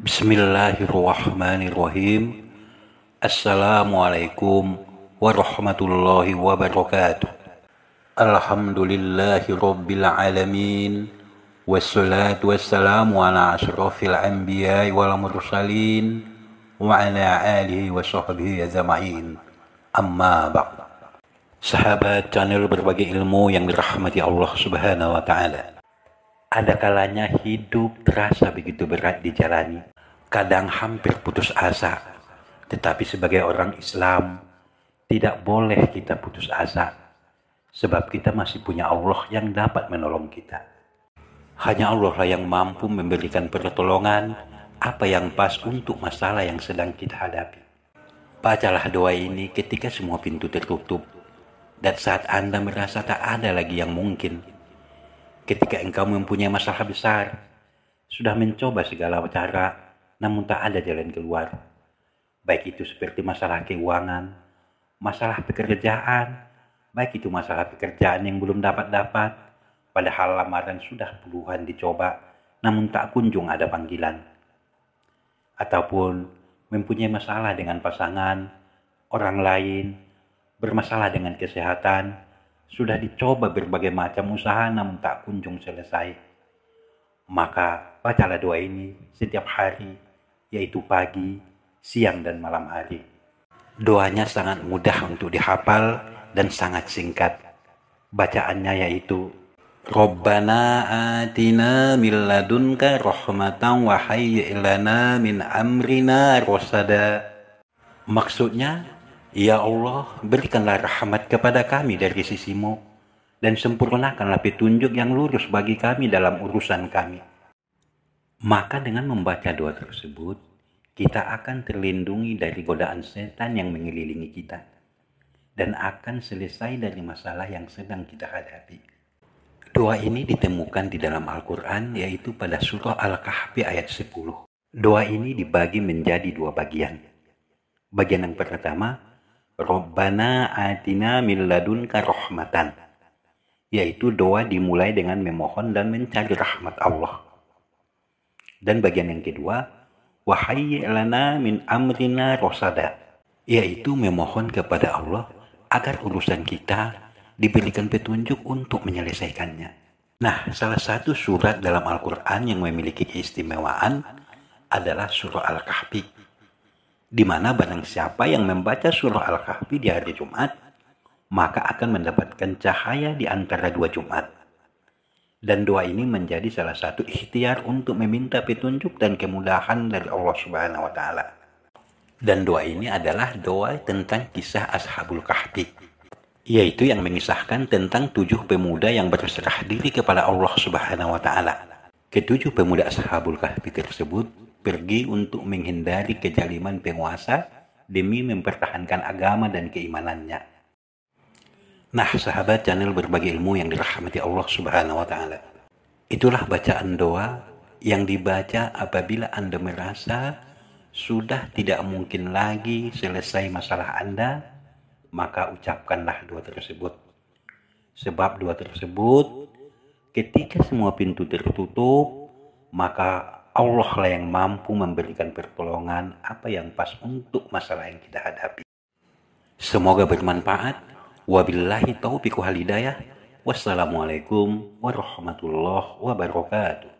Bismillahirrahmanirrahim. Assalamualaikum warahmatullahi wabarakatuh. Alhamdulillahi rabbil alamin. Wassalatu wassalamu ala asyrafil anbiya wal mursalin wa ala alihi wa sahbihi ajma'in. Amma ba'd. Sahabat channel berbagi ilmu yang dirahmati Allah Subhanahu wa taala. Ada kalanya hidup terasa begitu berat dijalani, kadang hampir putus asa. Tetapi sebagai orang Islam, tidak boleh kita putus asa. Sebab kita masih punya Allah yang dapat menolong kita. Hanya Allah lah yang mampu memberikan pertolongan apa yang pas untuk masalah yang sedang kita hadapi. Bacalah doa ini ketika semua pintu tertutup dan saat Anda merasa tak ada lagi yang mungkin ketika engkau mempunyai masalah besar, sudah mencoba segala cara, namun tak ada jalan keluar. Baik itu seperti masalah keuangan, masalah pekerjaan, baik itu masalah pekerjaan yang belum dapat-dapat, padahal lamaran sudah puluhan dicoba, namun tak kunjung ada panggilan. Ataupun mempunyai masalah dengan pasangan, orang lain, bermasalah dengan kesehatan, sudah dicoba berbagai macam usaha namun tak kunjung selesai. Maka bacalah doa ini setiap hari, yaitu pagi, siang, dan malam hari. Doanya sangat mudah untuk dihafal dan sangat singkat. Bacaannya yaitu Rabbana atina min ladunka rahmatan wa hayyi lana min amrina rosada. Maksudnya, Ya Allah, berikanlah rahmat kepada kami dari sisimu, dan sempurnakanlah petunjuk yang lurus bagi kami dalam urusan kami. Maka dengan membaca doa tersebut, kita akan terlindungi dari godaan setan yang mengelilingi kita, dan akan selesai dari masalah yang sedang kita hadapi. Doa ini ditemukan di dalam Al-Quran, yaitu pada surah Al-Kahfi ayat 10. Doa ini dibagi menjadi dua bagian. Bagian yang pertama, Rabbana atina min ladunka rahmatan. Yaitu doa dimulai dengan memohon dan mencari rahmat Allah. Dan bagian yang kedua, wahai lana min amrina rosada. Yaitu memohon kepada Allah agar urusan kita diberikan petunjuk untuk menyelesaikannya. Nah, salah satu surat dalam Al-Quran yang memiliki keistimewaan adalah surah Al-Kahfi di mana barang siapa yang membaca surah Al-Kahfi di hari Jumat, maka akan mendapatkan cahaya di antara dua Jumat. Dan doa ini menjadi salah satu ikhtiar untuk meminta petunjuk dan kemudahan dari Allah Subhanahu wa taala. Dan doa ini adalah doa tentang kisah Ashabul Kahfi, yaitu yang mengisahkan tentang tujuh pemuda yang berserah diri kepada Allah Subhanahu wa taala. Ketujuh pemuda Ashabul Kahfi tersebut pergi untuk menghindari kejaliman penguasa demi mempertahankan agama dan keimanannya. Nah, sahabat channel berbagi ilmu yang dirahmati Allah Subhanahu wa taala. Itulah bacaan doa yang dibaca apabila Anda merasa sudah tidak mungkin lagi selesai masalah Anda, maka ucapkanlah doa tersebut. Sebab doa tersebut ketika semua pintu tertutup, maka Allah lah yang mampu memberikan pertolongan apa yang pas untuk masalah yang kita hadapi. Semoga bermanfaat. Wabillahi taufiq wal hidayah. Wassalamualaikum warahmatullahi wabarakatuh.